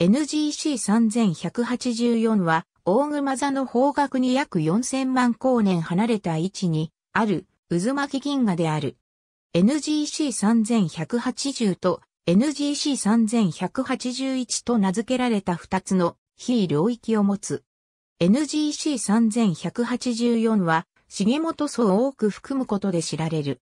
NGC3184 は、大熊座の方角に約4000万光年離れた位置にある渦巻銀河である。NGC3180 と NGC3181 と名付けられた2つの非領域を持つ。NGC3184 は、重本層を多く含むことで知られる。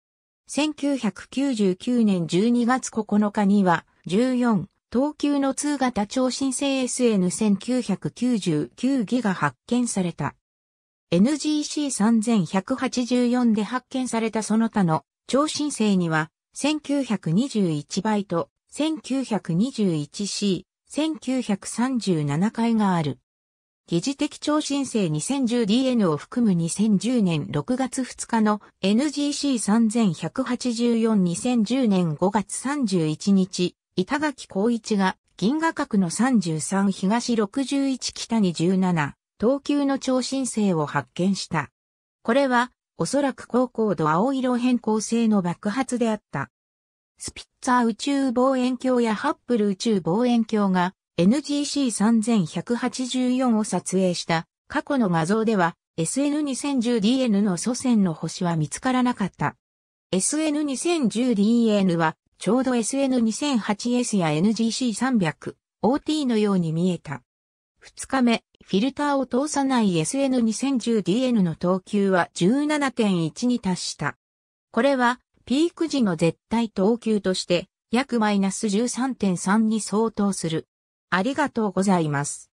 1999年12月9日には、14、東急の通型超新星 SN1999 ギガ発見された。NGC3184 で発見されたその他の超新星には1921倍と 1921C、1937回がある。疑似的超新星 2010DN を含む2010年6月2日の NGC31842010 年5月31日板垣光一が銀河角の33東61北に17、東急の超新星を発見した。これは、おそらく高高度青色変更性の爆発であった。スピッツァ宇宙望遠鏡やハッブル宇宙望遠鏡が NGC3184 を撮影した過去の画像では SN2010DN の祖先の星は見つからなかった。SN2010DN はちょうど SN2008S や NGC300、OT のように見えた。2日目、フィルターを通さない SN2010DN の等級は17.1に達した。これは、ピーク時の絶対等級として、約マイナス13.3に相当する。ありがとうございます。